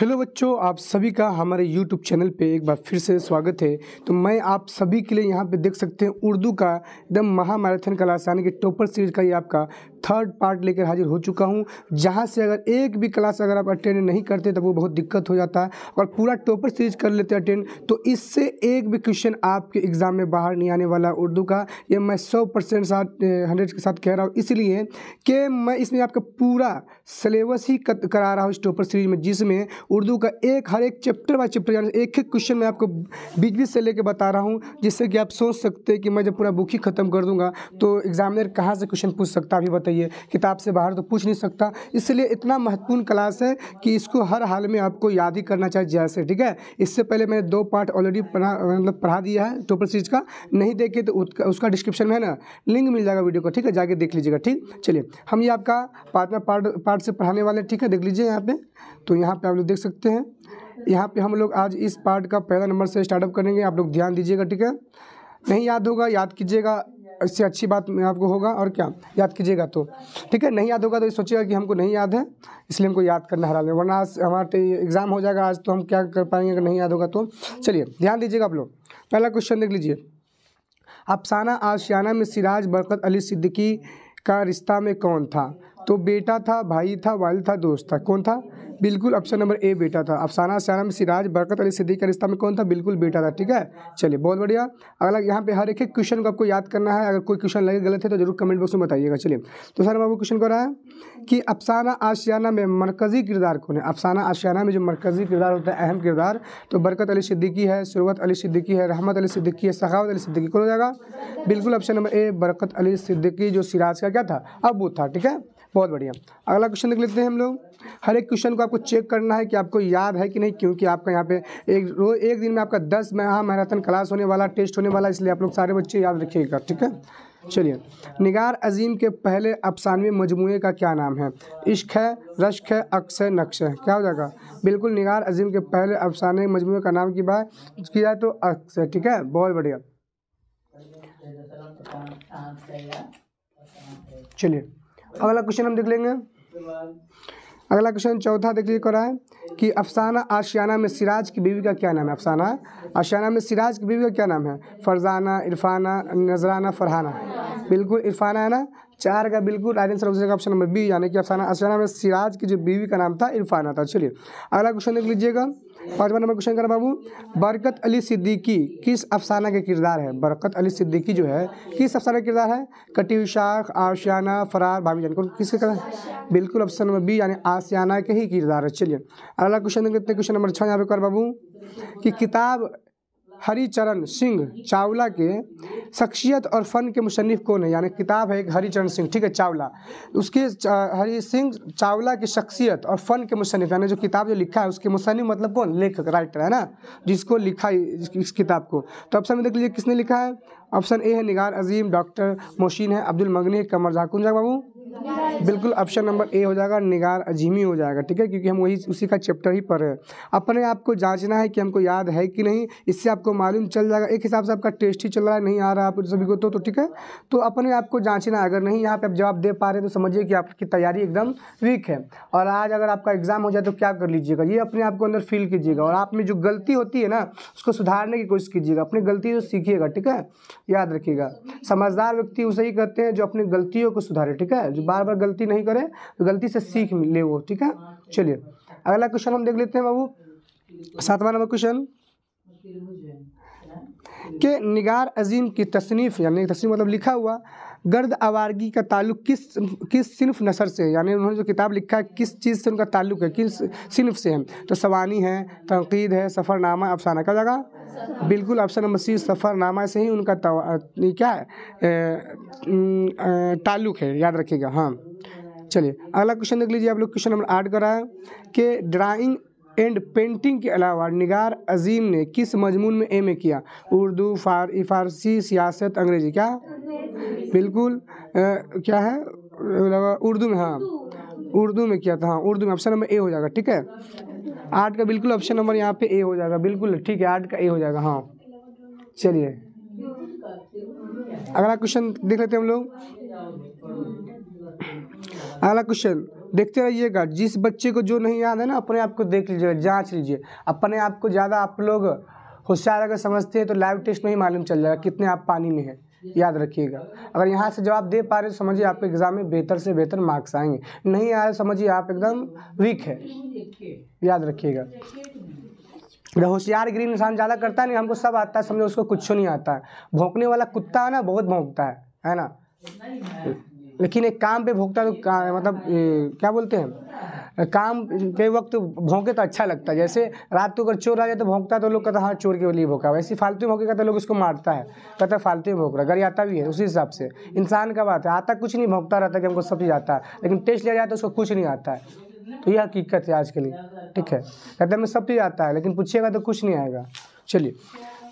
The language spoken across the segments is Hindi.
हेलो बच्चों आप सभी का हमारे यूट्यूब चैनल पे एक बार फिर से स्वागत है तो मैं आप सभी के लिए यहाँ पे देख सकते हैं उर्दू का एकदम महामैराथन क्लास यानी कि टॉपर सीरीज का ये आपका थर्ड पार्ट लेकर हाजिर हो चुका हूँ जहाँ से अगर एक भी क्लास अगर आप अटेंड नहीं करते तब वो बहुत दिक्कत हो जाता है और पूरा टॉपर सीरीज कर लेते अटेंड तो इससे एक भी क्वेश्चन आपके एग्ज़ाम में बाहर नहीं आने वाला उर्दू का ये मैं सौ परसेंट साथ हंड्रेड के साथ कह रहा हूँ इसलिए कि मैं इसमें आपका पूरा सिलेबस ही करा रहा हूँ इस टॉपर सीरीज में जिसमें उर्दू का एक हर एक चैप्टर बाई चैप्टर यानी एक एक क्वेश्चन मैं आपको बीच बीच से लेके बता रहा हूँ जिससे कि आप सोच सकते हैं कि मैं जब पूरा बुक ही ख़त्म कर दूंगा तो एग्जामिनर कहाँ से क्वेश्चन पूछ सकता अभी बताइए किताब से बाहर तो पूछ नहीं सकता इसलिए इतना महत्वपूर्ण क्लास है कि इसको हर हाल में आपको याद ही करना चाहिए जैसे ठीक है इससे पहले मैंने दो पार्ट ऑलरेडी पढ़ा मतलब पढ़ा दिया है टोपल सीरीज का नहीं देखे तो उसका डिस्क्रिप्शन में है ना लिंक मिल जाएगा वीडियो को ठीक है जाके देख लीजिएगा ठीक चलिए हम ये आपका पार्ट पार्ट से पढ़ाने वाले ठीक है देख लीजिए यहाँ पे तो यहाँ पे आप लोग देख सकते हैं यहाँ पे हम लोग आज इस पार्ट का पहला नंबर से स्टार्टअप करेंगे आप लोग ध्यान दीजिएगा ठीक है नहीं याद होगा याद कीजिएगा इससे अच्छी बात आपको होगा और क्या याद कीजिएगा तो ठीक है नहीं याद होगा तो ये सोचिएगा कि हमको नहीं याद है इसलिए हमको याद करना हरा लें वरना आज हमारे तो एग्ज़ाम हो जाएगा आज तो हम क्या कर पाएंगे अगर नहीं याद होगा तो चलिए ध्यान दीजिएगा आप लोग पहला क्वेश्चन देख लीजिए अफसाना आशियाना में सिराज बरकत अली सिद्दीकी का रिश्ता में कौन था तो बेटा था भाई था वाल था दोस्त था कौन था बिल्कुल ऑप्शन नंबर ए बेटा था अफसाना सयाना में सिराज बरकत अली सिद्दीक का रिश्ता में कौन था बिल्कुल बेटा था ठीक है चलिए बहुत बढ़िया अगला यहाँ पे हर एक एक क्वेश्चन को आपको याद करना है अगर कोई क्वेश्चन लगे गलत है तो जरूर कमेंट बॉक्स में बताइएगा चलिए तो सर हम आपको क्वेश्चन कर रहा है कि अफसाना आशियाना में मरकज़ी किरदार कौन है अफसाना आशियाना में जो मरकज़ी किरदार होता है अहम किरदार तो बरकत अली सिद्दीकी है शुरुआत अली सिद्दीकी है रहमत अली सिद्दीकी है सखावत अली सिद्दीकी कौन हो जाएगा बिल्कुल ऑप्शन नंबर ए बरकत अली सिद्दीकी जो सिराज का क्या था अब वो था ठीक है बहुत बढ़िया अगला क्वेश्चन देख लेते हैं हम लोग हर एक क्वेश्चन को आपको चेक करना है कि आपको याद है कि नहीं क्योंकि आपका यहाँ पे एक रोज एक दिन में आपका दस महा मैराथन क्लास होने वाला टेस्ट होने वाला इसलिए आप लोग सारे बच्चे याद रखिएगा ठीक है चलिए निगार अजीम के पहले अफसानवी मजमू का क्या नाम है इश्क है रश्क है अक्स है नक्श है क्या हो जाएगा बिल्कुल निगार अजीम के पहले अफसान मजमू का नाम की बात की जाए तो अक्स है ठीक है बहुत बढ़िया चलिए अगला क्वेश्चन हम देख लेंगे अगला क्वेश्चन चौथा देखिए करा है कि अफसाना आशियाना में सिराज की बीवी का क्या नाम है अफसाना आशियाना में सिराज की बीवी का क्या नाम है फरजाना इरफाना नजराना फरहाना बिल्कुल इरफाना है ना चार का बिल्कुल राइट आंसर हो जाएगा ऑप्शन नंबर बी यानी कि अफसाना अफसाना में सिराज की जो बीवी का नाम था इरफाना था चलिए अगला क्वेश्चन देख लीजिएगा पाँचवा नंबर क्वेश्चन करें बाबू बरकत अली सिद्दीकी किस अफसाना के किरदार है बरकत अली सिद्दीकी जो है किस अफसाना के किरदार है कटी शाख आशियाना फरार भाभी जान कौन किसके किरदार बिल्कुल ऑप्शन नंबर बी यानी आशियाना के ही किरदार है चलिए अगला क्वेश्चन देखते क्वेश्चन नंबर छः यहाँ पे कर बाबू कि किताब हरिचरण सिंह चावला के शख्सियत और फ़न के मुशनफ़ कौन है यानी किताब है एक हरिचरण सिंह ठीक है चावला उसके हरी सिंह चावला की शख्सियत और फ़न के मुशनफ़ यानी जो किताब जो लिखा है उसके मुशनफ़ मतलब कौन लेखक राइटर है ना जिसको लिखा है इस किताब को तो ऑप्शन में देख लीजिए किसने लिखा है ऑप्शन ए है निगार अजीम डॉक्टर मोशीन है अब्दुल मगनी कमर झाकुन बाबू बिल्कुल ऑप्शन नंबर ए हो जाएगा निगार अजीमी हो जाएगा ठीक है क्योंकि हम वही उसी का चैप्टर ही पढ़ रहे हैं अपने आप को जांचना है कि हमको याद है कि नहीं इससे आपको मालूम चल जाएगा एक हिसाब से आपका टेस्ट ही चल रहा है नहीं आ रहा आप सभी को तो तो ठीक है तो अपने आप को जांचना है अगर नहीं यहाँ पे आप जवाब दे पा रहे तो समझिए कि आपकी तैयारी एकदम वीक है और आज अगर आपका एग्ज़ाम हो जाए तो क्या कर लीजिएगा ये अपने आप को अंदर फील कीजिएगा और आप में जो गलती होती है ना उसको सुधारने की कोशिश कीजिएगा अपनी गलती को तो सीखिएगा ठीक है याद रखिएगा समझदार व्यक्ति उसे ही कहते हैं जो अपनी गलतियों को सुधारे ठीक है जो बार बार गलती नहीं करें तो गलती से सीख ले वो ठीक है चलिए अगला क्वेश्चन हम देख लेते हैं बाबू सातवां नंबर क्वेश्चन के निगार अजीम की तसनीफ़ यानी तसनीफ मतलब लिखा हुआ गर्द आवारगी का ताल्लुक किस किस सिर्फ नसर से यानी उन्होंने जो किताब लिखा है किस चीज़ से उनका ताल्लुक है किस सिर्फ से है तो सवानी है तनकीद है सफ़रनामा अफसाना का जगह बिल्कुल ऑप्शन नंबर सी सफ़रनामा से ही उनका क्या है ताल्लुक है याद रखिएगा हाँ चलिए अगला क्वेश्चन देख लीजिए आप लोग क्वेश्चन नंबर आठ करा है कि ड्राइंग एंड पेंटिंग के अलावा निगार अजीम ने किस मजमून में एम ए किया उर्दू फार फारसी सियासत अंग्रेजी क्या बिल्कुल आ, क्या है उर्दू में हाँ उर्दू में किया था हाँ उर्दू में ऑप्शन नंबर ए हो जाएगा ठीक है आठ का बिल्कुल ऑप्शन नंबर यहाँ पे ए हो जाएगा बिल्कुल ठीक है आठ का ए हो जाएगा हाँ चलिए अगला क्वेश्चन देख लेते हैं हम लोग अगला क्वेश्चन देखते रहिएगा जिस बच्चे को जो नहीं याद है ना अपने आप को देख लीजिएगा जांच लीजिए अपने आप को ज़्यादा आप लोग होशियार अगर समझते हैं तो लाइव टेस्ट में ही मालूम चल जाएगा कितने आप पानी में हैं याद रखिएगा अगर यहाँ से जवाब दे पा रहे तो समझिए आपके एग्ज़ाम में बेहतर से बेहतर मार्क्स आएंगे नहीं आए तो समझिए आप एकदम वीक है याद रखिएगा अगर ग्रीन इंसान ज़्यादा करता है नहीं हमको सब आता है समझो उसको कुछ नहीं आता है भोंकने वाला कुत्ता है ना बहुत भोंकता है है ना लेकिन एक काम पे भोंकता तो मतलब ए, क्या बोलते हैं काम के वक्त भोंके तो अच्छा लगता है जैसे रात को अगर चोर आ जाए तो है तो लोग कहता हाँ चोर के लिए भोंका वैसे फालतू भोंके कहते लोग उसको मारता है कहता फालतू भोंक भौंक रहा गरी आता भी है उसी हिसाब से इंसान का बात है आता कुछ नहीं भोंकता रहता कि हमको सब चीज़ आता है लेकिन टेस्ट लिया जाए तो उसको कुछ नहीं आता है तो यह हकीकत है आज के लिए ठीक है कहते हैं सब चीज़ आता है लेकिन पूछिएगा तो कुछ नहीं आएगा चलिए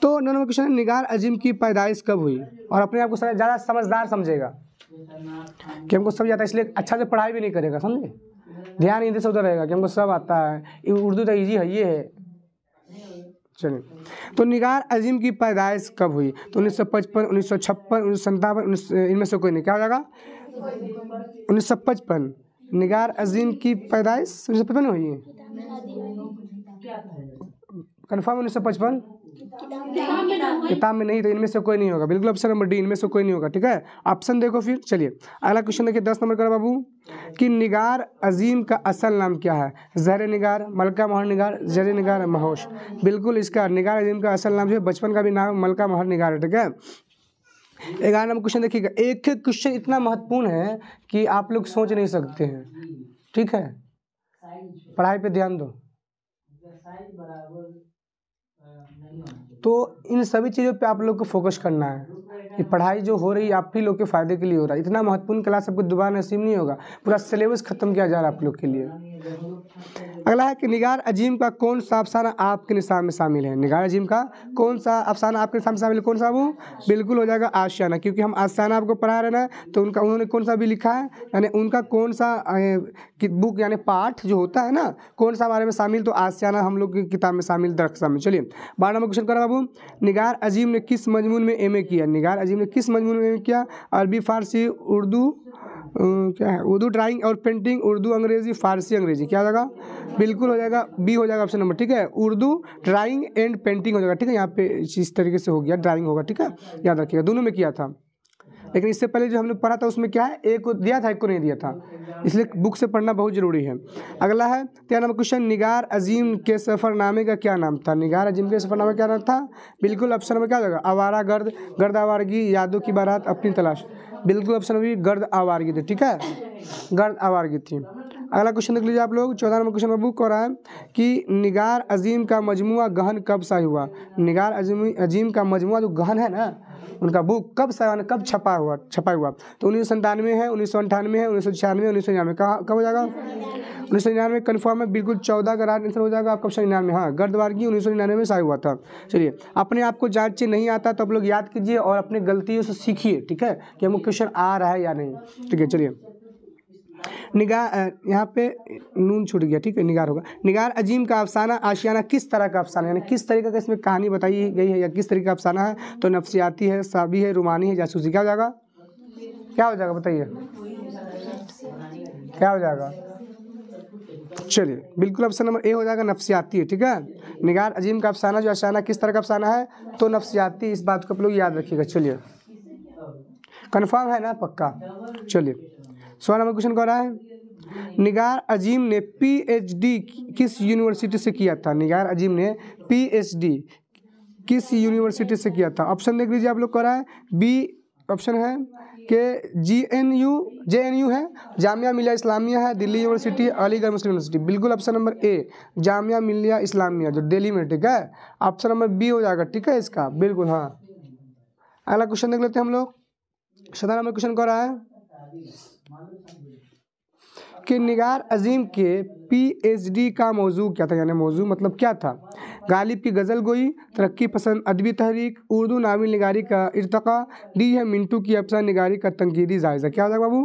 तो नंबर क्वेश्चन निगार अजीम की पैदाइश कब हुई और अपने आप को ज़्यादा समझदार समझेगा कि हमको सब आता है इसलिए अच्छा से पढ़ाई भी नहीं करेगा समझे ध्यान इधर से उधर रहेगा कि हमको सब आता है उर्दू तो ईजी है ये है चलिए तो निगार अजीम की पैदाइश कब हुई तो उन्नीस सौ पचपन उन्नीस सौ छप्पन उन्नीस सौ संतावन इनमें से कोई नहीं क्या हो जाएगा उन्नीस सौ पचपन निगार अजीम की पैदाइश उन्नीस सौ पचपन हुई है कन्फर्म उन्नीस सौ पचपन किताब में नहीं तो इनमें से कोई नहीं होगा बिल्कुल ऑप्शन नंबर डी इनमें से कोई नहीं होगा ठीक है ऑप्शन देखो फिर चलिए अगला क्वेश्चन देखिए दस नंबर का बाबू कि निगार अजीम का असल नाम क्या है जहर निगार मलका मोहर निगार जहर निगार महोश बिल्कुल इसका निगार अजीम का असल नाम जो है बचपन का भी नाम मलका मोहर निगार है ठीक है ग्यारह नंबर क्वेश्चन देखिएगा एक एक क्वेश्चन इतना महत्वपूर्ण है कि आप लोग सोच नहीं सकते हैं ठीक है पढ़ाई पे ध्यान दो तो इन सभी चीज़ों पे आप लोग को फोकस करना है ये पढ़ाई जो हो रही है आप ही लोग के फ़ायदे के लिए हो रहा है इतना महत्वपूर्ण क्लास आपको दोबारा नसीब नहीं होगा पूरा सिलेबस ख़त्म किया जा रहा है आप लोग के लिए अगला है कि निगार अजीम का कौन सा अफसाना आपके निशान में शामिल है निगार अजीम का कौन सा अफसाना आपके निशान में शामिल है कौन सा वो बिल्कुल हो जाएगा आशियाना क्योंकि हम आशियाना आपको पढ़ा रहे ना तो उनका उन्होंने कौन सा भी लिखा है यानी उनका कौन सा बुक यानी पाठ जो होता है ना कौन सा हमारे में शामिल तो आशियाना हम लोग की किताब में शामिल दरख्सा में चलिए बारह नंबर क्वेश्चन करें बाबू निगार अजीम ने किस मजमून में एम किया निगार अजीम ने किस मजमून में एम किया अरबी फारसी उर्दू क्या है उर्दू ड्राइंग और पेंटिंग उर्दू अंग्रेजी फारसी अंग्रेजी क्या हो जाएगा बिल्कुल हो जाएगा बी हो जाएगा ऑप्शन नंबर ठीक है उर्दू ड्राइंग एंड पेंटिंग हो जाएगा ठीक है यहाँ पे इस तरीके से हो गया ड्राइंग होगा ठीक है याद रखिएगा दोनों में किया था लेकिन इससे पहले जो हमने पढ़ा था उसमें क्या है एक को दिया था एक को नहीं दिया था इसलिए बुक से पढ़ना बहुत ज़रूरी है अगला है तेरह नंबर क्वेश्चन निगार अजीम के सफ़रनामे का क्या नाम था निगार अजीम के सफरनामे का क्या नाम था बिल्कुल ऑप्शन नंबर क्या होगा आवारा गर्द गर्द आवारगी यादों की बारात अपनी तलाश बिल्कुल ऑप्शन भी गर्द आवारगी थी ठीक है गर्द आवारगी थी अगला क्वेश्चन देख लीजिए आप लोग चौदह नंबर क्वेश्चन बुक हो रहा है कि निगार अजीम का मजमु गहन कब सा हुआ निगार अजीम अजीम का मजमु जो गहन है ना उनका बुक कब साल कब छपा हुआ छपा हुआ तो उन्नीस सौ संतानवे है उन्नीस सौ अंठानवे है उन्नीस सौ छियानवे उन्नीस सौ निन्यानवे कहाँ कब हो जाएगा उन्नीस सौ निन्यानवे कन्फर्म है बिल्कुल चौदह का राइट आंसर हो जाएगा आपका ऑप्शन निन्यानवे हाँ गर्दवारगी उन्नीस सौ निन्यानवे में शायद हुआ था चलिए अपने आप को जाँचे नहीं आता तो आप लोग याद कीजिए और अपने गलतियों से सीखिए ठीक है कि हमको क्वेश्चन आ रहा है या नहीं ठीक है चलिए निगार यहाँ पे नून छूट गया ठीक है निगार होगा निगार अजीम का अफसाना आशियाना किस तरह का अफसाना यानी किस तरीके का इसमें कहानी बताई गई है या किस तरीके का अफसाना है तो नफसियाती है साबी है रुमानी है जासूसी क्या हो जाएगा क्या हो जाएगा बताइए क्या हो जाएगा चलिए बिल्कुल ऑप्शन नंबर ए हो जाएगा नफसियाती है ठीक है निगार अजीम का अफसाना जो अफसाना किस तरह का अफसाना है तो नफसियाती इस बात को आप लोग याद रखिएगा चलिए कन्फर्म है ना पक्का चलिए सवाल नंबर क्वेश्चन कह रहा है निगार अजीम ने पीएचडी किस यूनिवर्सिटी से किया था निगार अजीम ने पीएचडी किस यूनिवर्सिटी से किया था ऑप्शन देख लीजिए आप लोग कह रहा है बी ऑप्शन है के G N U J N U है जामिया मिलिया इस्लामिया है दिल्ली यूनिवर्सिटी अलीगढ़ मुस्लिम यूनिवर्सिटी बिल्कुल option number A Jamia Millia Islamia जो दिल्ली में ठीक है ऑप्शन नंबर बी हो जाएगा ठीक है इसका बिल्कुल हाँ अगला क्वेश्चन देख लेते हैं हम लोग सदा नंबर क्वेश्चन कह रहा है कि निगार अजीम के पीएचडी का मौजू क्या था यानी मौजू मतलब क्या था गालिब की गज़ल गोई तरक्की पसंद अदबी तहरीक उर्दू नावी निगारी का इरतका डी है मिंटू की अफसा निगारी का तनकीदी जायजा क्या होता बाबू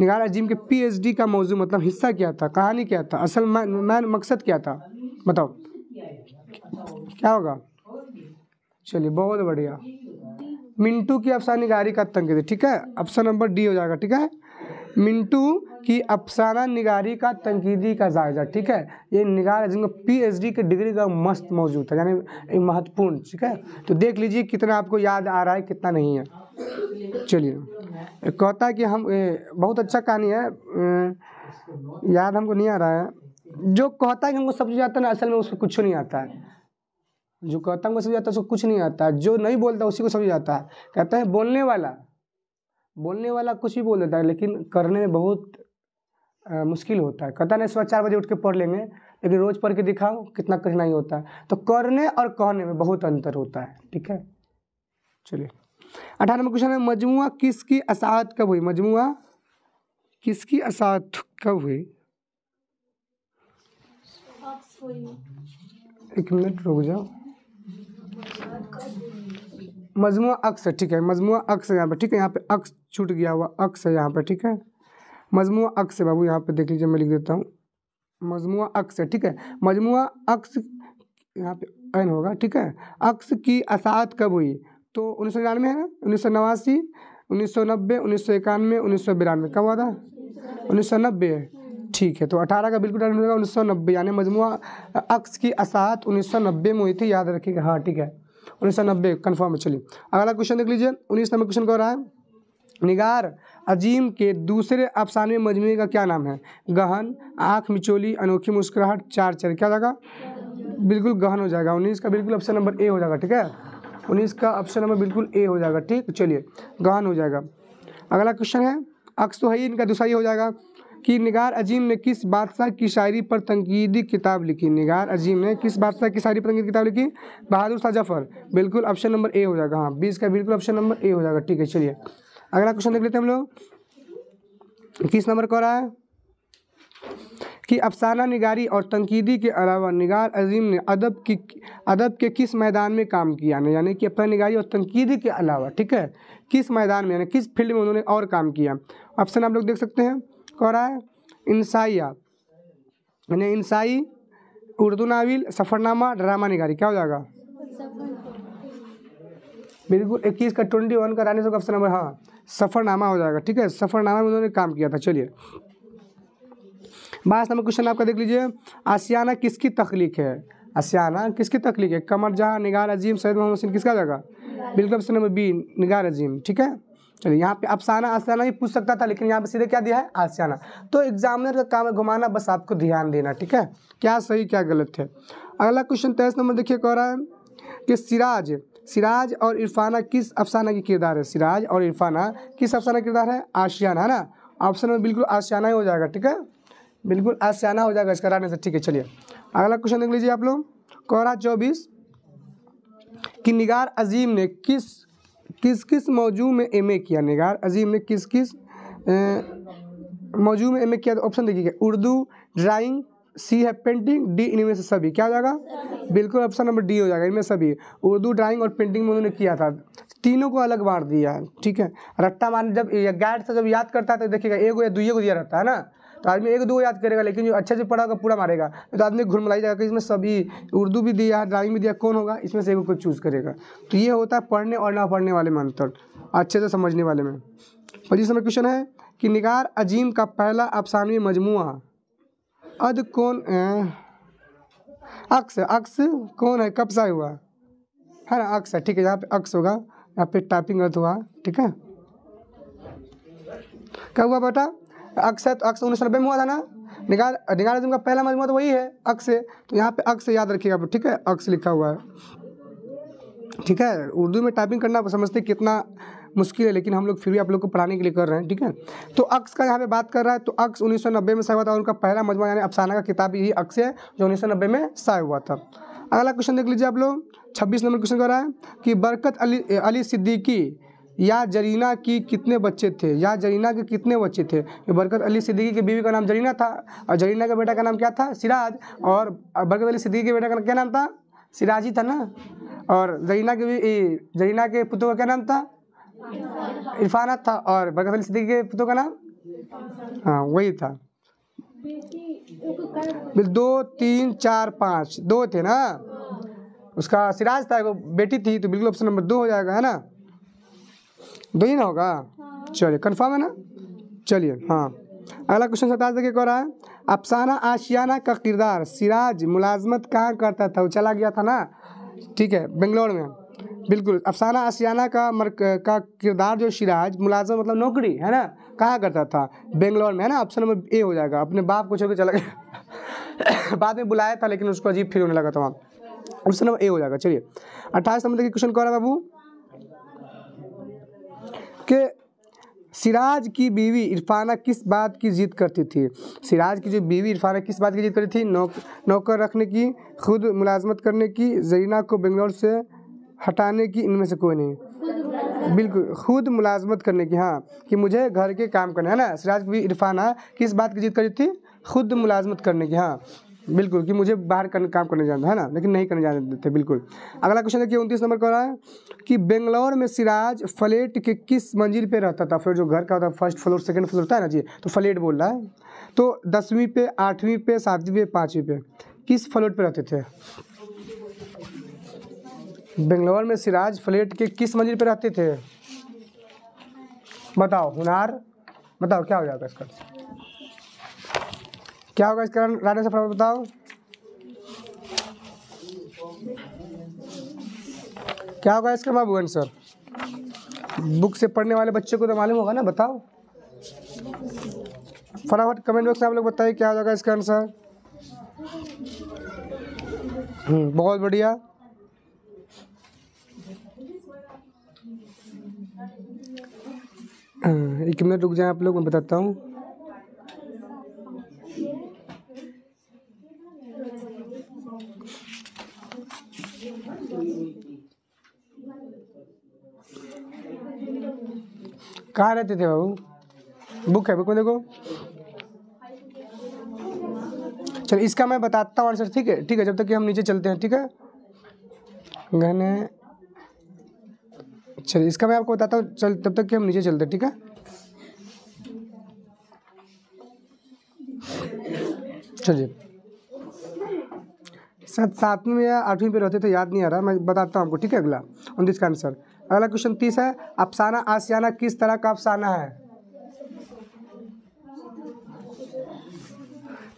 निगार अजीम के पीएचडी का मौजू मतलब हिस्सा क्या था कहानी क्या था असल मैन मकसद क्या था बताओ क्या होगा चलिए बहुत बढ़िया मिंटू की अफसा निगारी का तंगीदी ठीक है ऑप्शन नंबर डी हो जाएगा ठीक है मिंटू की अफसाना निगारी का तनकीदी का जायजा ठीक है ये निगार जिनको पीएचडी की डिग्री का मस्त मौजूद है यानी महत्वपूर्ण ठीक है तो देख लीजिए कितना आपको याद आ रहा है कितना नहीं है चलिए कहता है कि हम ए, बहुत अच्छा कहानी है ए, याद हमको नहीं आ रहा है जो कहता है कि हमको सब चीज़ आता है ना असल में उसको कुछ नहीं आता है जो कहता है हमको समझ आता है उसको कुछ नहीं आता जो नहीं बोलता उसी को समझ आता है कहता है बोलने वाला बोलने वाला कुछ भी बोल देता है लेकिन करने में बहुत आ, मुश्किल होता है कहता नहीं सुबह चार बजे उठ के पढ़ लेंगे लेकिन रोज़ पढ़ के दिखाओ कितना कठिनाई होता है तो करने और कहने में बहुत अंतर होता है ठीक है चलिए अठारह नंबर क्वेश्चन है मजमुआ किसकी असाहत कब हुई मजमुआ किसकी असाहत कब हुई एक मिनट रुक जाओ मजमू अक्स है ठीक है मजमू अक्स है यहाँ पर ठीक है यहाँ पे अक्स छूट गया हुआ अक्स है यहाँ पर ठीक है मजमू अक्स है बाबू यहाँ पे देख लीजिए मैं लिख देता हूँ मजमू अक्स है ठीक है मजमू अक्स यहाँ पे एन होगा ठीक है अक्स की असात कब हुई तो उन्नीस सौ निन्यानवे है ना उन्नीस सौ नवासी उन्नीस सौ नब्बे उन्नीस सौ इक्यानवे उन्नीस सौ बिरानवे कब हुआ था उन्नीस सौ नब्बे ठीक है तो अठारह का बिल्कुल टाइम उन्नीस सौ नब्बे यानी मजमू अक्स की असात उन्नीस सौ नब्बे में हुई थी याद रखिएगा हाँ ठीक है उन्नीस सौ नब्बे कन्फर्म है चलिए अगला क्वेश्चन देख लीजिए उन्नीस नंबर क्वेश्चन कह रहा है निगार अजीम के दूसरे अफसाने मजमू का क्या नाम है गहन आँख मिचोली अनोखी मुस्कुराहट चार चार क्या जाएगा बिल्कुल गहन हो जाएगा उन्नीस का बिल्कुल ऑप्शन नंबर ए हो जाएगा ठीक है उन्नीस का ऑप्शन नंबर बिल्कुल ए हो जाएगा ठीक चलिए गहन हो जाएगा अगला क्वेश्चन है अक्स तो है ही इनका दूसरा ही हो जाएगा कि निगार अजीम ने किस बादशाह की शायरी पर तनकीदी किताब लिखी निगार अजीम ने किस बादशाह की शायरी पर तनकीदी किताब लिखी बहादुर शाह जफर बिल्कुल ऑप्शन नंबर ए हो जाएगा हाँ बीस का बिल्कुल ऑप्शन नंबर ए हो जाएगा ठीक है चलिए अगला क्वेश्चन देख लेते हैं हम लोग किस नंबर का रहा है कि अफसाना निगारी और तनकीदी के अलावा निगार अजीम ने अदब की अदब के किस मैदान में काम किया ना यानी कि अफसाना निगारी और तनकीदी के अलावा ठीक है किस मैदान में यानी किस फील्ड में उन्होंने और काम किया ऑप्शन आप लोग देख सकते हैं करा है इंसाइया यानी इंसाई उर्दू नाविल सफ़रनामा ड्रामा निगारी क्या हो जाएगा बिल्कुल इक्कीस का ट्वेंटी वन का रानी सौ ऑप्शन नंबर हाँ सफ़रनामा हो जाएगा ठीक है सफ़रनामा में उन्होंने काम किया था चलिए बाईस नंबर क्वेश्चन आपका देख लीजिए आसियाना किसकी तख्लीक है आसियाना किसकी तख्लीक है कमर जहाँ निगार अजीम सैद मोहम्मद किसका जगह बिल्कुल option number B Nigar Azeem ठीक है चलिए यहाँ पे अफसाना अफसाना भी पूछ सकता था लेकिन यहाँ पे सीधे क्या दिया है आसियाना तो एग्जामिनर का काम है घुमाना बस आपको ध्यान देना ठीक है क्या सही क्या गलत है अगला क्वेश्चन तेईस नंबर देखिए कह रहा है कि सिराज सिराज और इरफाना किस अफसाना की किरदार है सिराज और इरफाना किस अफसाना किरदार है आशियाना है ना ऑप्शन में बिल्कुल आशियाना ही हो जाएगा ठीक है बिल्कुल आशियाना हो जाएगा इसका से ठीक है चलिए अगला क्वेश्चन देख लीजिए आप लोग कोहरा चौबीस कि निगार अजीम ने किस किस किस मौजू में एम ए किया निगार अजीम ने किस किस मौजू में एम ए किया ऑप्शन तो देखिए उर्दू ड्राइंग सी है पेंटिंग डी इनमें से सभी क्या हो जाएगा बिल्कुल ऑप्शन नंबर डी हो जाएगा इनमें सभी उर्दू ड्राइंग और पेंटिंग में उन्होंने किया था तीनों को अलग बांट दिया है ठीक है रट्टा मारने जब गाइड से जब याद करता है तो देखिएगा एक या दुए को दिया रहता है ना तो आदमी एक दो याद करेगा लेकिन जो अच्छे से पढ़ा होगा पूरा मारेगा तो आदमी मिलाई जाएगा कि इसमें सभी उर्दू भी दिया ड्राइंग भी दिया कौन होगा इसमें से एक को चूज़ करेगा तो ये होता है पढ़ने और ना पढ़ने वाले में अंतर अच्छे से समझने वाले में पच्चीस नंबर क्वेश्चन है कि निगार अजीम का पहला अफसानवी मजमु अद कौन अक्स अक्स कौन है कब सा हुआ है ना अक्स है ठीक है यहाँ पे अक्स होगा यहाँ पे टाइपिंग गलत हुआ ठीक है क्या हुआ बेटा अक्स है तो अक्स उन्नीस सौ नब्बे में हुआ था ना निगार निगार आजम का पहला मजमू तो वही है अक्स है तो यहाँ पे अक्स याद रखिएगा ठीक है अक्स लिखा हुआ है ठीक है उर्दू में टाइपिंग करना समझते कितना मुश्किल है लेकिन हम लोग फिर भी आप लोग को पढ़ाने के लिए कर रहे हैं ठीक है तो अक्स का यहाँ पे बात कर रहा है तो अक्स 1990 में शाया हुआ था उनका पहला मजमा यानी अफसाना का किताब यही अक्स है जो 1990 में शाया हुआ था अगला क्वेश्चन देख लीजिए आप लोग छब्बीस नंबर क्वेश्चन कर रहा है कि बरकत अली अली सिद्दीकी या जरीना की कितने बच्चे थे या जरीना के कितने बच्चे थे बरकत अली सिद्दीकी के बीवी का नाम जरीना था और जरीना के बेटा का नाम क्या था सिराज और बरकत अली सिद्दीकी के बेटा का क्या नाम था सिराज ही था ना और जरीना के जरीना के पुतों का क्या नाम था इरफाना था और बरकत अली सिद्दीकी के पुतों का नाम हाँ वही था दो तीन चार पाँच दो थे ना उसका सिराज था वो बेटी थी तो बिल्कुल ऑप्शन नंबर दो हो जाएगा है ना दो ही ना होगा हाँ। चलिए कन्फर्म है ना चलिए हाँ अगला क्वेश्चन सताइस देखिए कह रहा है अफसाना आशियाना का किरदार सिराज मुलाजमत कहाँ करता था वो चला गया था ना ठीक है बेंगलोर में बिल्कुल अफसाना आशियाना का मर का किरदार जो सिराज मुलाजम मतलब नौकरी है ना कहाँ करता था बेंगलोर में है ना ऑप्शन नंबर ए हो जाएगा अपने बाप को छोड़ के चला गया बाद में बुलाया था लेकिन उसको अजीब फील होने लगा था वहाँ ऑप्शन नंबर ए हो जाएगा चलिए अट्ठाईस नंबर देखिए क्वेश्चन कह रहा है बाबू कि सिराज की बीवी इरफाना किस बात की जिद करती थी सिराज की जो बीवी इरफाना किस बात की जिद करती थी नौ नौकर रखने की खुद मुलाजमत करने की जरीना को बेंगलोर से हटाने की इनमें से कोई नहीं बिल्कुल खुद मुलाजमत करने की हाँ कि मुझे घर के काम करना है ना सिराज की बीवी इरफाना किस बात की जिद करती थी खुद मुलाजमत करने की हाँ बिल्कुल कि मुझे बाहर करने काम करने जाना है ना लेकिन नहीं करने जाने देते बिल्कुल अगला क्वेश्चन देखिए उनतीस नंबर का है कि बेंगलोर में सिराज फ्लेट के किस मंजिल पे रहता था फिर जो घर का होता है फर्स्ट फ्लोर सेकंड फ्लोर होता है ना जी तो फ्लेट बोल रहा है तो दसवीं पे आठवीं पे सातवीं पे पाँचवीं पे किस फ्लोट पर रहते थे बेंगलोर में सिराज फ्लेट के किस मंजिल पर रहते थे बताओ हुनार बताओ क्या हो जाएगा इसका क्या होगा इसका राइट आंसर फटाफट बताओ क्या होगा इसका बाबू आंसर बुक से पढ़ने वाले बच्चे को तो मालूम होगा ना बताओ फटाफट कमेंट बॉक्स में आप लोग बताइए क्या होगा इसका आंसर हम्म, बहुत बढ़िया हम्म, एक मिनट रुक जाए आप लोग मैं बताता हूँ कहाँ रहते थे बाबू बुक है बुक में देखो चलो इसका मैं बताता हूँ आंसर ठीक है ठीक है जब तक कि हम नीचे चलते हैं ठीक है घने चलिए इसका मैं आपको बताता हूँ चल तब तक कि हम नीचे चलते हैं ठीक है चलिए सर सातवीं या आठवीं पे रहते थे याद नहीं आ रहा मैं बताता हूँ आपको ठीक है अगला ऑन दिस का आंसर अगला क्वेश्चन तीस है अफसाना आसियाना किस तरह का अफसाना है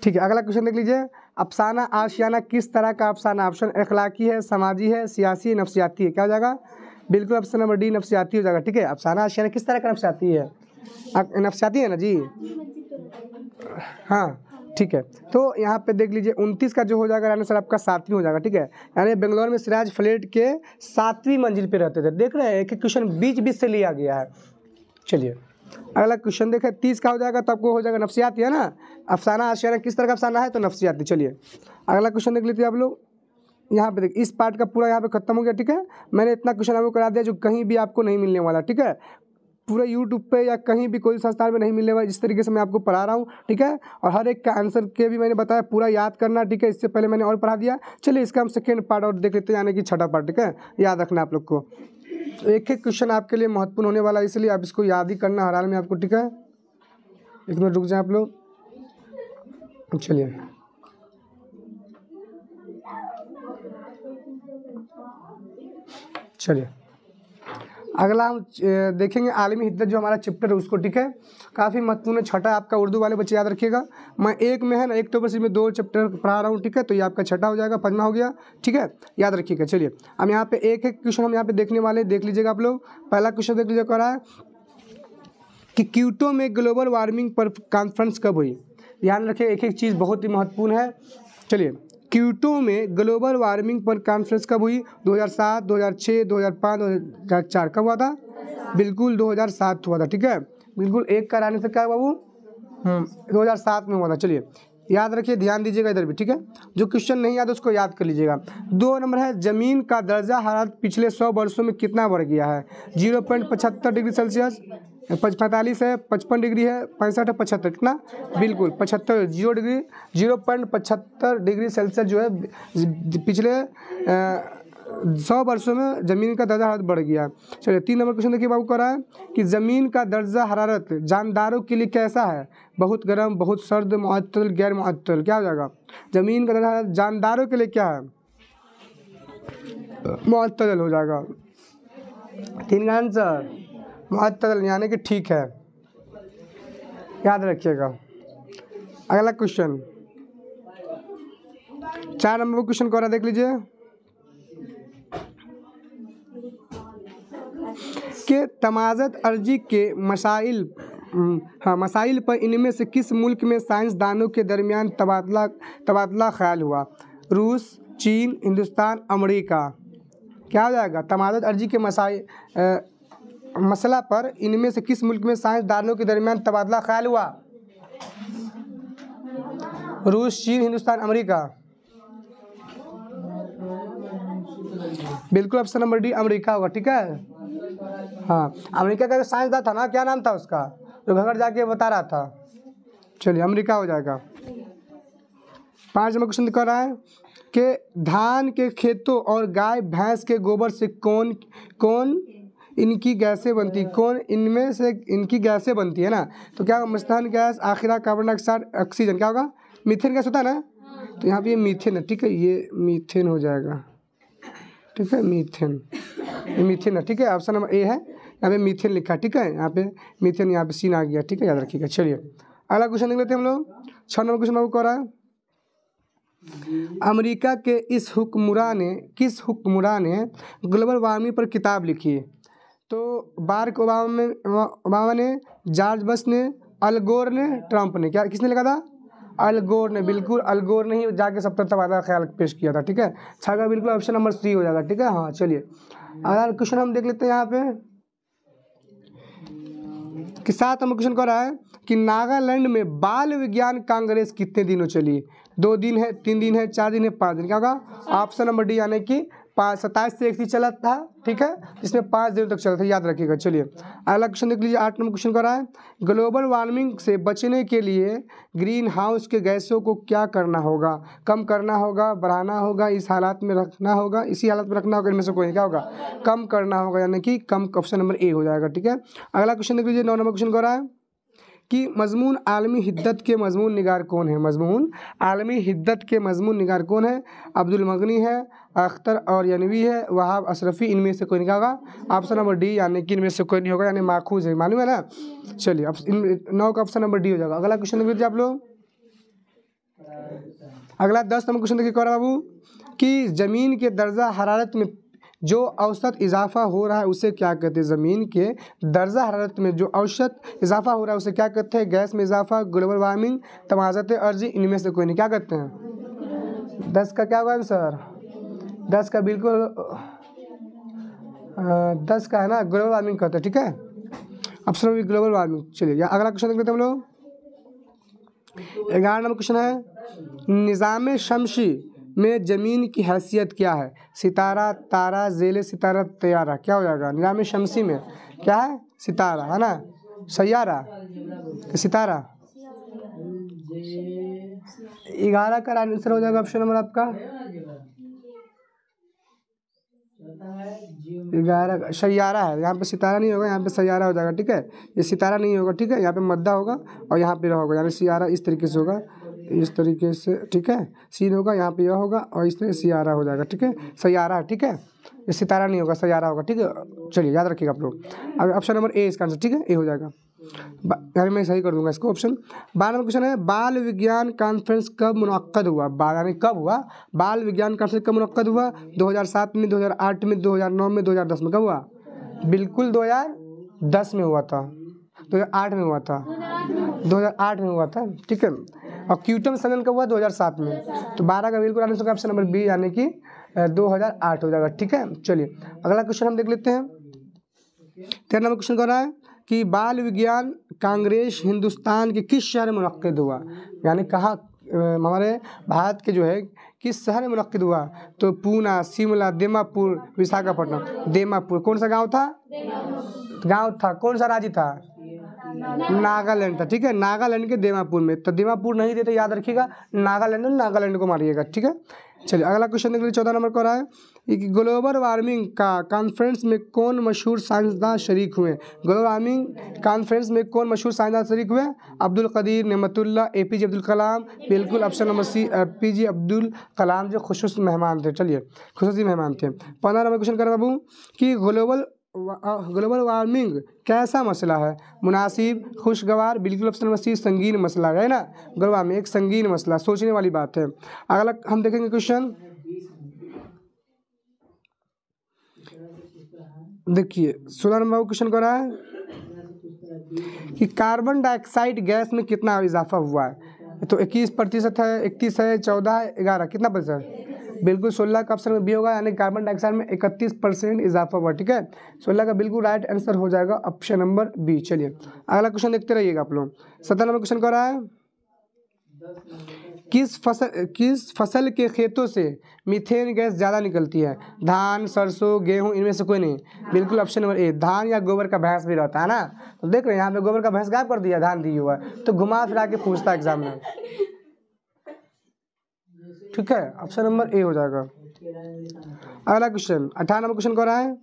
ठीक है अगला क्वेश्चन देख लीजिए अफसाना आशियाना किस तरह का अफसाना ऑप्शन अखलाकी है समाजी है सियासी नफसियाती है क्या हो जाएगा बिल्कुल ऑप्शन नंबर डी नफसियाती हो जाएगा ठीक है अफसाना आशियाना किस तरह का नफसियाती है नफसियाती है ना जी हाँ ठीक है तो यहाँ पे देख लीजिए उनतीस का जो हो जाएगा यानी सर आपका सातवीं हो जाएगा ठीक है यानी बेंगलोर में सिराज फ्लेट के सातवीं मंजिल पे रहते थे देख रहे हैं कि क्वेश्चन बीच बीच से लिया गया है चलिए अगला क्वेश्चन देखें तीस का हो जाएगा तो आपको हो जाएगा नफसियाती है ना अफसाना आशियाना किस तरह का अफसाना है तो नफसियाती चलिए अगला क्वेश्चन देख लेते आप लोग यहाँ पे देख इस पार्ट का पूरा यहाँ पे खत्म हो गया ठीक है मैंने इतना क्वेश्चन आपको करा दिया जो कहीं भी आपको नहीं मिलने वाला ठीक है पूरे यूट्यूब पे या कहीं भी कोई संस्थान में नहीं मिलने वाला जिस तरीके से मैं आपको पढ़ा रहा हूँ ठीक है और हर एक का आंसर के भी मैंने बताया पूरा याद करना ठीक है इससे पहले मैंने और पढ़ा दिया चलिए इसका हम सेकेंड पार्ट और देख लेते हैं यानी कि छठा पार्ट ठीक है याद रखना आप लोग को एक एक क्वेश्चन आपके लिए महत्वपूर्ण होने वाला है इसलिए आप इसको याद ही करना हर हाल में आपको ठीक है एक मिनट रुक जाए आप लोग चलिए चलिए अगला हम देखेंगे आलमी हिद्दत जो हमारा चैप्टर है उसको ठीक है काफ़ी महत्वपूर्ण छठा आपका उर्दू वाले बच्चे याद रखिएगा मैं एक में है ना एक टोबर से मैं दो चैप्टर पढ़ा रहा हूँ ठीक है तो ये आपका छठा हो जाएगा पंचमा हो गया ठीक है याद रखिएगा चलिए हम यहाँ पे एक एक क्वेश्चन हम यहाँ पे देखने वाले देख लीजिएगा आप लोग पहला क्वेश्चन देख लीजिएगा करा है कि क्यूटो में ग्लोबल वार्मिंग पर कॉन्फ्रेंस कब हुई ध्यान रखिए एक एक चीज़ बहुत ही महत्वपूर्ण है चलिए क्यूटो में ग्लोबल वार्मिंग पर कॉन्फ्रेंस कब हुई 2007, 2006, 2005, 2004 कब हुआ था बिल्कुल 2007 हुआ था ठीक है बिल्कुल एक कराने से क्या हुआ बाबू हम्म। दो हज़ार सात में हुआ था चलिए याद रखिए ध्यान दीजिएगा इधर भी ठीक है जो क्वेश्चन नहीं याद उसको याद कर लीजिएगा दो नंबर है ज़मीन का दर्जा हालात पिछले सौ वर्षों में कितना बढ़ गया है जीरो पॉइंट पचहत्तर डिग्री सेल्सियस पच पैंतालीस है पचपन डिग्री है पैंसठ है पचहत्तर कितना बिल्कुल पचहत्तर जीरो डिग्री जीरो पॉइंट पचहत्तर डिग्री सेल्सियस जो है पिछले सौ वर्षों में ज़मीन का दर्जा हरारत बढ़ गया चलिए तीन नंबर क्वेश्चन देखिए बाबू कह रहा है कि ज़मीन का दर्जा हरारत जानदारों के लिए कैसा है बहुत गर्म बहुत सर्द मअतल गैर मअतल क्या हो जाएगा ज़मीन का दर्जा हरारत जानदारों के लिए क्या है मअतल हो जाएगा तीन का आंसर महत्तल यानी कि ठीक है याद रखिएगा अगला क्वेश्चन चार नंबर क्वेश्चन कौन है देख लीजिए के तमाजत अर्जी के मसाइल हम्म, हाँ मसाइल पर इनमें से किस मुल्क में साइंसदानों के दरमियान तबादला तबादला ख्याल हुआ रूस चीन हिंदुस्तान अमेरिका क्या हो जाएगा तमाजत अर्जी के मसाइल मसला पर इनमें से किस मुल्क में साइंसदानों के दरमियान तबादला ख्याल हुआ रूस चीन हिंदुस्तान अमेरिका बिल्कुल ऑप्शन नंबर डी अमेरिका होगा ठीक है हाँ अमेरिका का साइंसदान था ना क्या नाम था उसका जो घर जाके बता रहा था चलिए अमेरिका हो जाएगा पाँच नंबर क्वेश्चन कर रहा है कि धान के खेतों और गाय भैंस के गोबर से कौन कौन इनकी गैसें बनती हाँ। कौन इनमें से इनकी गैसें बनती है ना तो क्या होगा मस्थान गैस आखिरा कार्बन डाइऑक्साइड ऑक्सीजन क्या होगा मीथेन गैस होता है ना तो यहाँ पे ये मीथेन है ठीक है ये मीथेन हो जाएगा ठीक है मीथेन ये मीथेन है ठीक है ऑप्शन नंबर ए है यहाँ पे मीथेन लिखा ठीक है यहाँ पे मीथेन यहाँ पे सीन आ गया ठीक है याद रखिएगा चलिए अगला क्वेश्चन देख लेते हैं हम लोग छः नंबर क्वेश्चन आपको रहा है अमेरिका के इस हुक्मरान ने किस हुक्मरान ने ग्लोबल वार्मिंग पर किताब लिखी है तो बार्क ओबामा में ओबामा ने जॉर्ज बस ने अलगोर ने ट्रम्प ने क्या किसने लिखा था अलगोर ने बिल्कुल अलगोर ने ही जाके सत्तर तबादा ख्याल पेश किया था ठीक है छागा बिल्कुल ऑप्शन नंबर सी हो जाएगा ठीक है हाँ चलिए अगला क्वेश्चन हम देख लेते हैं यहाँ पे कि साथ हम क्वेश्चन कह रहा है कि नागालैंड में बाल विज्ञान कांग्रेस कितने दिनों चली दो दिन है तीन दिन है चार दिन है पाँच दिन क्या होगा ऑप्शन नंबर डी यानी कि पाँच सत्ताईस से एक चला था ठीक है इसमें पाँच दिनों तक चला था याद रखिएगा चलिए अगला क्वेश्चन देख लीजिए आठ नंबर क्वेश्चन रहा है ग्लोबल वार्मिंग से बचने के लिए ग्रीन हाउस के गैसों को क्या करना होगा कम करना होगा बढ़ाना होगा इस हालात में रखना होगा इसी हालत में रखना होगा इनमें से कोई क्या होगा कम करना होगा यानी कि कम ऑप्शन नंबर ए हो जाएगा ठीक है अगला क्वेश्चन देख लीजिए नौ नंबर क्वेश्चन रहा है कि मजमून आलमी हिद्दत के मजमून निगार कौन है मजमून आलमी हिद्दत के मजमून निगार कौन है अब्दुलमगनी है अख्तर और यानवी है वहाब अशरफी इनमें से कोई निकागा ऑप्शन नंबर डी यानी कि इनमें से कोई नहीं होगा यानी माखूज है मालूम है ना चलिए अब इन नौ का ऑप्शन नंबर डी हो जाएगा अगला क्वेश्चन देखिए आप लोग अगला दस नंबर क्वेश्चन देखिए कौर बाबू कि ज़मीन के दर्जा हरारत में जो औसत इजाफा हो रहा है उसे क्या कहते हैं ज़मीन के दर्जा हरारत में जो औसत इजाफा हो रहा है उसे क्या कहते हैं गैस में इजाफा ग्लोबल वार्मिंग तमाजत अर्जी इनमें से कोई नहीं क्या कहते हैं दस का क्या हुआ आंसर दस का बिल्कुल दस का है ना ग्लोबल वार्मिंग कहते हैं ठीक है अब सर ग्लोबल वार्मिंग चलिए अगला क्वेश्चन देख लेते हम लोग ग्यारह नंबर क्वेश्चन है निज़ाम शमशी में ज़मीन की हैसियत क्या है सितारा तारा जेल सितारा तैयारा क्या हो जाएगा निजाम शमसी में क्या है सितारा है ना सयारा तो सितारा ग्यारह का आंसर हो जाएगा ऑप्शन नंबर आपका ग्यारह सैारा है यहाँ पे सितारा नहीं होगा यहाँ पे सैारा हो जाएगा ठीक है ये सितारा नहीं होगा ठीक है यहाँ पे मद्दा होगा और यहाँ पे रहोगा यानी सियारा इस तरीके से होगा इस तरीके से ठीक है सीन होगा यहाँ पे यह होगा और इसमें सियारा हो जाएगा ठीक है सियारा ठीक है ये सितारा नहीं होगा सियारा होगा ठीक है चलिए याद रखिएगा आप लोग अगर ऑप्शन नंबर ए इसका आंसर ठीक है ए हो जाएगा यानी मैं सही कर दूंगा इसको ऑप्शन बारह नंबर क्वेश्चन है बाल विज्ञान कॉन्फ्रेंस कब मुनद हुआ बाल यानी कब हुआ बाल विज्ञान कॉन्फ्रेंस कब मुनद हुआ दो में दो में दो में दो में कब हुआ बिल्कुल दो में हुआ था आठ में हुआ था 2008 में हुआ था ठीक है और क्यूटम सदन कब हुआ 2007 में तो 12 का बिल्कुल आंसर ऑप्शन नंबर बी यानी कि 2008 हो जाएगा ठीक है चलिए अगला क्वेश्चन हम देख लेते हैं तेरह नंबर क्वेश्चन कर रहा है कि बाल विज्ञान कांग्रेस हिंदुस्तान के किस शहर में मुनद हुआ यानी कहाँ हमारे भारत के जो है किस शहर में मुनद हुआ तो पूना शिमला देमापुर विशाखापट्टनम देमापुर कौन सा गांव था गांव था कौन सा राज्य था नागालैंड था ठीक है नागालैंड के देमापुर में तो दीमापुर नहीं देते याद रखिएगा नागालैंड और नागालैंड को मारिएगा ठीक है चलिए अगला क्वेश्चन देख लीजिए चौदह नंबर को रहा है कि ग्लोबल वार्मिंग का कॉन्फ्रेंस में कौन मशहूर साइंसदान शरीक हुए ग्लोबल वार्मिंग कॉन्फ्रेंस में कौन मशहूर साइंसदान शरीक हुए अब्दुल कदीर नमतुल्ला A P J Abdul Kalam बिल्कुल अफसर नंबर C A P J Abdul Kalam जो खसूस मेहमान थे चलिए खसूस मेहमान थे पंद्रह नंबर क्वेश्चन कर बाबू कि ग्लोबल ग्लोबल वार्मिंग कैसा मसला है मुनासिब खुशगवार बिल्कुल ऑप्शन नंबर सी संगीन मसला है ना ग्लोबल वार्मिंग एक संगीन मसला सोचने वाली बात है अगला हम देखेंगे क्वेश्चन देखिए सोलह नंबर क्वेश्चन कर रहा है कि कार्बन डाइऑक्साइड गैस में कितना इजाफा हुआ है तो इक्कीस प्रतिशत है इकतीस है चौदह है ग्यारह कितना प्रतिशत बिल्कुल सोलह का ऑप्शन में बी होगा यानी कार्बन डाइऑक्साइड में इकतीस परसेंट इजाफा हुआ ठीक है सोलह का बिल्कुल राइट आंसर हो जाएगा ऑप्शन नंबर बी चलिए अगला क्वेश्चन देखते रहिएगा आप लोग सत्रह नंबर क्वेश्चन कर रहा है किस फसल किस फसल के खेतों से मीथेन गैस ज़्यादा निकलती है धान सरसों गेहूं इनमें से कोई नहीं बिल्कुल ऑप्शन नंबर ए धान या गोबर का भैंस भी रहता है ना तो देख रहे हैं यहाँ पे गोबर का भैंस गायब कर दिया धान दी हुआ है तो घुमा फिरा के पूछता एग्जाम में ठीक है ऑप्शन नंबर ए हो जाएगा अगला क्वेश्चन अठारह नंबर क्वेश्चन कर रहा है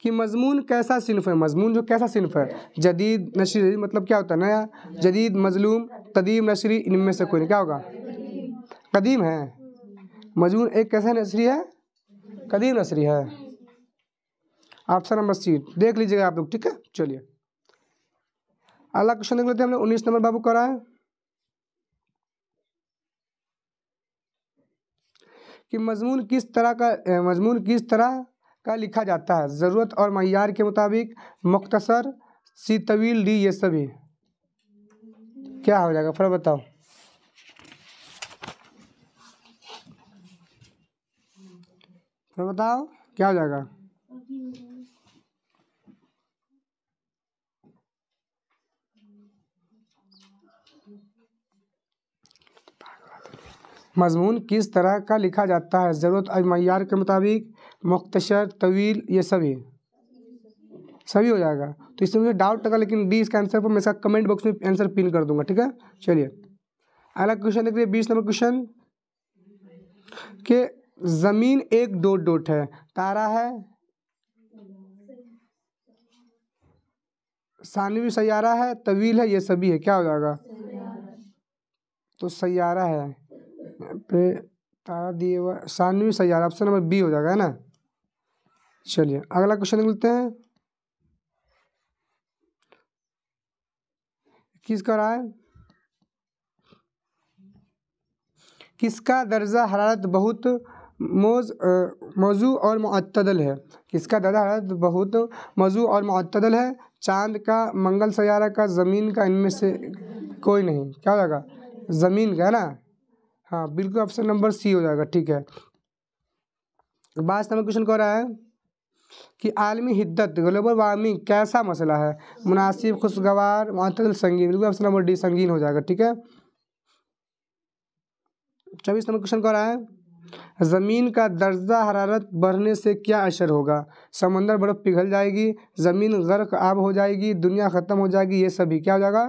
कि मजमून कैसा सिनफ है मजमून जो कैसा सिनफ है जदीद नशरी जदीद मतलब क्या होता है नया जदीद मजलूम कदीम नशरी इनमें से कोई नहीं क्या होगा कदीम है मजमून एक कैसा नशरी है कदीम नशरी है ऑप्शन नंबर सी देख लीजिएगा आप लोग ठीक है चलिए अगला क्वेश्चन देख लेते हैं हमने उन्नीस नंबर बाबू करा है कि मज़मून किस तरह का मज़मून किस तरह का लिखा जाता है ज़रूरत और मैार के मुताबिक मुख्तसर सी तवील डी ये सभी क्या हो जाएगा फिर बताओ फिर बताओ क्या हो जाएगा मजमून किस तरह का लिखा जाता है ज़रूरत और मैार के मुताबिक मख्तर तवील ये सभी सभी हो जाएगा तो इसमें मुझे डाउट लगा लेकिन डी इसका आंसर पर मैं इसका कमेंट बॉक्स में आंसर पिन कर दूंगा ठीक है चलिए अगला क्वेश्चन देख लीजिए बीस नंबर क्वेश्चन के ज़मीन एक डोट डोट है तारा है सानवी सैारा है तवील है ये सभी है क्या हो जाएगा तो सारा है पे तारा दिए हुआ सानवी सही ऑप्शन नंबर बी हो जाएगा है ना चलिए अगला क्वेश्चन मिलते हैं किसका रहा है किसका दर्जा हरारत बहुत मोज मौजू और मतदल है किसका दर्जा हरारत बहुत मौजू और मतदल है चांद का मंगल सयारा का ज़मीन का इनमें से कोई नहीं क्या हो जाएगा ज़मीन का है ना हाँ बिल्कुल ऑप्शन नंबर सी हो जाएगा ठीक है बाईस नंबर क्वेश्चन कह रहा है कि आलमी हिद्दत ग्लोबल वार्मिंग कैसा मसला है मुनासिब खुशगवार मतल संगीन बिल्कुल ऑप्शन नंबर डी संगीन हो जाएगा ठीक है चौबीस नंबर क्वेश्चन कह रहा है ज़मीन का दर्जा हरारत बढ़ने से क्या असर होगा समंदर बर्फ़ पिघल जाएगी ज़मीन गर्क आब हो जाएगी दुनिया ख़त्म हो जाएगी ये सभी क्या हो जाएगा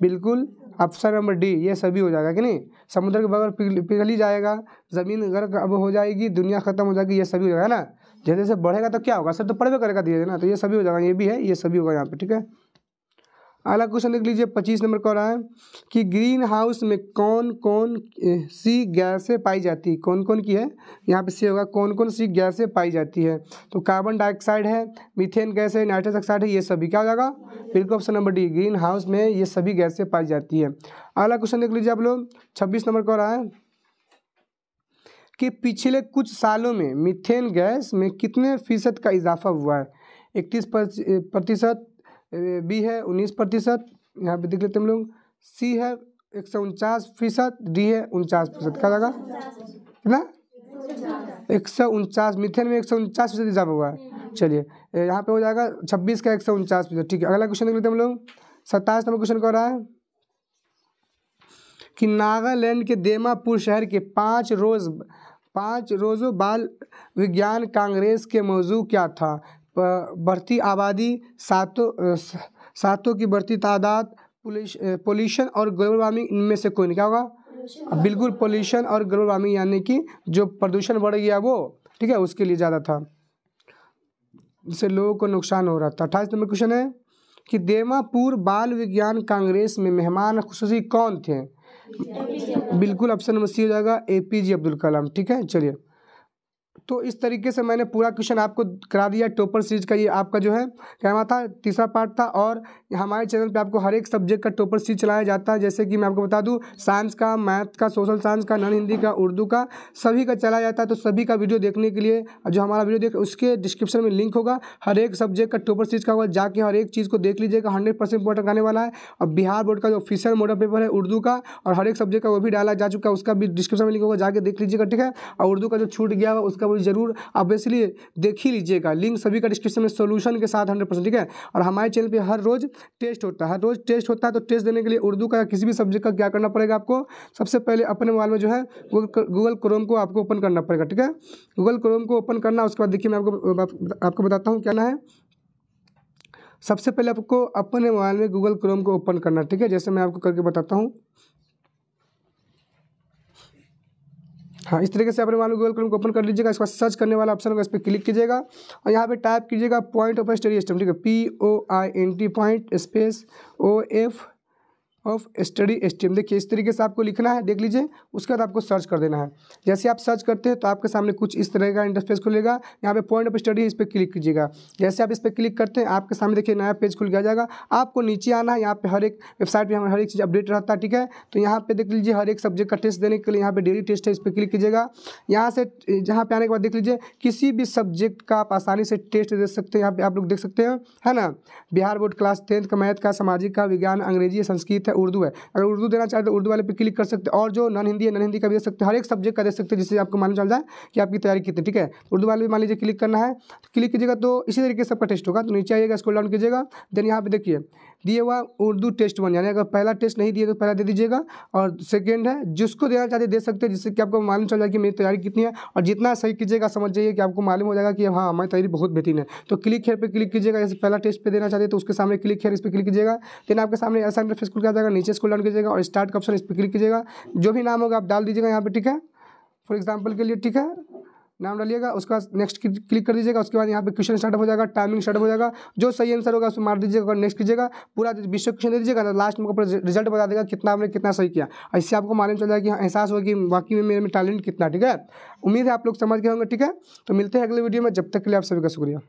बिल्कुल ऑप्शन नंबर डी ये सभी हो जाएगा कि नहीं समुद्र के बगल पिघल ही जाएगा ज़मीन गर्क अब हो जाएगी दुनिया ख़त्म हो जाएगी ये सभी हो जाएगा ना जैसे जैसे बढ़ेगा तो क्या होगा सर तो पढ़वे करेगा धीरे धीरे ना तो ये सभी हो जाएगा ये भी है ये सभी होगा यहाँ पे ठीक है अगला क्वेश्चन देख लीजिए पच्चीस नंबर कह रहा है कि ग्रीन हाउस में कौन कौन सी गैसें पाई जाती है कौन कौन की है यहाँ पे सी होगा कौन कौन सी गैसें पाई जाती है तो कार्बन डाइऑक्साइड है मीथेन गैस है नाइट्रस ऑक्साइड है ये सभी क्या हो जाएगा बिल्कुल option number D green house में ये सभी गैसें पाई जाती है अगला क्वेश्चन देख लीजिए आप लोग छब्बीस नंबर कह रहा है कि पिछले कुछ सालों में मिथेन गैस में कितने फीसद का इजाफा हुआ है इकतीस प्रतिशत बी है उन्नीस प्रतिशत यहाँ पे देख लेते हम लोग सी है एक सौ उनचास फीसद डी है उनचास फीसद क्या लगा कितना एक सौ उनचास मिथेन में एक सौ उनचास फीसद इजाफा हुआ है चलिए यहाँ पे हो जाएगा छब्बीस का एक सौ उनचास फीसद ठीक है अगला क्वेश्चन देख लेते हम लोग सत्ताईस नंबर क्वेश्चन कर रहा है कि नागालैंड के देमापुर शहर के पाँच रोज पाँच रोज़ों बाल विज्ञान कांग्रेस के मौजू क्या था बढ़ती आबादी सातों सातों की बढ़ती तादाद पोल्यूशन और ग्लोबल वार्मिंग इनमें से कोई नहीं क्या होगा बिल्कुल पोल्यूशन और ग्लोबल वार्मिंग यानी कि जो प्रदूषण बढ़ गया वो ठीक है उसके लिए ज़्यादा था जिससे लोगों को नुकसान हो रहा था अट्ठाईस नंबर क्वेश्चन है कि देमापुर बाल विज्ञान कांग्रेस में मेहमान खसूस कौन थे बिल्कुल ऑप्शन नंबर सी हो जाएगा ए पी जे अब्दुल कलाम ठीक है चलिए तो इस तरीके से मैंने पूरा क्वेश्चन आपको करा दिया टोपर सीरीज का ये आपका जो है कहना था तीसरा पार्ट था और हमारे चैनल पे आपको हर एक सब्जेक्ट का टोपर सीरीज चलाया जाता है जैसे कि मैं आपको बता दूँ साइंस का मैथ का सोशल साइंस का नॉन हिंदी का उर्दू का सभी का चलाया जाता है तो सभी का वीडियो देखने के लिए जो हमारा वीडियो देख उसके डिस्क्रिप्शन में लिंक होगा हर एक सब्जेक्ट का टोपर सीरीज का होगा जाके हर एक चीज़ को देख लीजिएगा हंड्रेड परसेंट इंपॉर्टेंट आने वाला है और बिहार बोर्ड का जो ऑफिशियल मॉडल पेपर है उर्दू का और हर एक सब्जेक्ट का वो भी डाला जा चुका है उसका भी डिस्क्रिप्शन में लिंक होगा जाके देख लीजिएगा ठीक है और उर्दू का जो छूट गया उसका वो जरूर इसलिए देख ही लीजिएगा लिंक सभी का डिस्क्रिप्शन में सोल्यूशन के साथ हंड्रेड परसेंट ठीक है और हमारे चैनल पर हर रोज़ टेस्ट होता है हर रोज़ टेस्ट होता है तो टेस्ट देने के लिए उर्दू का किसी भी सब्जेक्ट का क्या करना पड़ेगा आपको सबसे पहले अपने मोबाइल में जो है गूगल क्रोम को आपको ओपन करना पड़ेगा ठीक है गूगल क्रोम को ओपन करना उसके बाद देखिए मैं आपको आपको बताता हूँ क्या ना है सबसे पहले आपको अपने मोबाइल में गूगल क्रोम को ओपन करना ठीक है जैसे मैं आपको करके बताता हूँ हाँ इस तरीके से अपने मान लो गूगल क्रोम को ओपन कर लीजिएगा इसका सर्च करने वाला ऑप्शन होगा इस पर क्लिक कीजिएगा और यहाँ पे टाइप कीजिएगा पॉइंट ऑफ स्टडी स्टम ठीक है P O I N T point space O F of study steam देखिए इस तरीके से आपको लिखना है देख लीजिए उसके बाद आपको सर्च कर देना है जैसे आप सर्च करते हैं तो आपके सामने कुछ इस तरह का इंटरफेस खुलेगा यहाँ पे पॉइंट ऑफ स्टडी इस पर क्लिक कीजिएगा जैसे आप इस पर क्लिक करते हैं आपके सामने देखिए नया पेज खुल गया जाएगा आपको नीचे आना है यहाँ पर हर एक वेबसाइट पर हर एक चीज़ अपडेट रहता है ठीक है तो यहाँ पर देख लीजिए हर एक सब्जेक्ट का टेस्ट देने के लिए यहाँ पर डेली टेस्ट है इस पर क्लिक कीजिएगा यहाँ से यहाँ पर आने के बाद देख लीजिए किसी भी सब्जेक्ट का आप आसानी से टेस्ट दे सकते हैं यहाँ पर आप लोग देख सकते हैं है ना बिहार बोर्ड क्लास टेंथ का मैथ का सामाजिक का विज्ञान अंग्रेजी संस्कृत है उर्दू है अगर उर्दू देना चाहते तो उर्दू वाले पे क्लिक कर सकते हैं और जो नॉन हिंदी है नॉन हिंदी का भी दे सकते हैं हर एक सब्जेक्ट का दे सकते हैं जिससे आपको मालूम चल जाए कि आपकी तैयारी कितनी ठीक है उर्दू वाले भी मान लीजिए क्लिक करना है तो क्लिक कीजिएगा तो इसी तरीके से आपका टेस्ट होगा तो नीचे आइएगा स्कूल डाउन कीजिएगा देन यहाँ पर देखिए दिए हुआ उर्दू टेस्ट वन यानी अगर पहला टेस्ट नहीं दिए तो पहला दे दीजिएगा और सेकेंड है जिसको देना चाहते दे सकते हैं जिससे कि आपको मालूम चल जाएगा कि मेरी तैयारी कितनी है और जितना सही कीजिएगा समझ जाइए कि आपको मालूम हो जाएगा कि हाँ हमारी तैयारी बहुत बेहतरीन है तो क्लिक हेयर पर क्लिक कीजिएगा जैसे पहला टेस्ट पर देना चाहते तो उसके सामने क्लिक हेयर इस पर क्लिक कीजिएगा देन आपके सामने ऐसा इंटरफेस खुल जाएगा नीचे स्कूल डाउन कीजिएगा और स्टार्ट ऑप्शन इस पर क्लिक कीजिएगा जो भी नाम होगा आप डाल दीजिएगा यहाँ पर ठीक है फॉर एग्जाम्पल के लिए ठीक है नाम डालिएगा उसका नेक्स्ट क्लिक कर दीजिएगा उसके बाद यहाँ पे क्वेश्चन स्टार्ट हो जाएगा टाइमिंग स्टार्ट हो जाएगा जो सही आंसर होगा उसको मार दीजिएगा और नेक्स्ट कीजिएगा पूरा विश्व क्वेश्चन दे दीजिएगा लास्ट तो में आपको रिजल्ट बता देगा कितना आपने कितना सही किया इससे आपको मालूम चल जाएगा कि एहसास होगा कि वाकई में मेरे में टैलेंट कितना ठीक है उम्मीद है आप लोग समझ गए होंगे ठीक है तो मिलते हैं अगले वीडियो में जब तक के लिए आप सभी का शुक्रिया